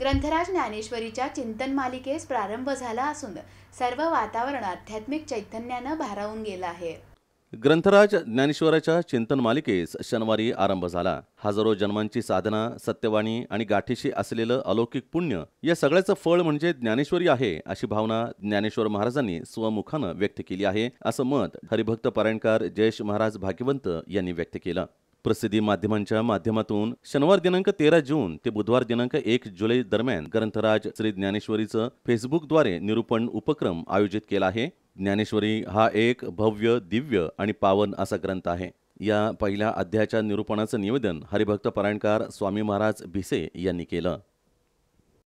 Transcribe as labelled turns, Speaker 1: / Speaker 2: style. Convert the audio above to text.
Speaker 1: ग्रंथराज ज्ञानेश्वरीच्या चिंतन मालिकेस प्रारंभ झाला असून सर्व वातावरण आध्यात्मिक चैतन्यानं भारावून गेलं आहे
Speaker 2: ग्रंथराज ज्ञानेश्वराच्या चिंतन मालिकेस शनिवारी आरंभ झाला हजारो जन्मांची साधना सत्यवाणी आणि गाठीशी असलेलं अलौकिक पुण्य या सगळ्याचं फळ म्हणजे ज्ञानेश्वरी आहे अशी भावना ज्ञानेश्वर महाराजांनी स्वमुखानं व्यक्त केली आहे असं मत हरिभक्त परायणकार जयेश महाराज भाग्यवंत यांनी व्यक्त केलं प्रसिद्धी माध्यमांच्या माध्यमातून शनिवार दिनांक तेरा जून ते बुधवार दिनांक एक जुलै दरम्यान ग्रंथराज श्री ज्ञानेश्वरीचं फेसबुकद्वारे निरूपण उपक्रम आयोजित केला आहे ज्ञानेश्वरी हा एक भव्य दिव्य आणि पावन असा ग्रंथ आहे या पहिल्या अध्यायाच्या निरूपणाचं निवेदन हरिभक्त परायणकार स्वामी महाराज भिसे यांनी केलं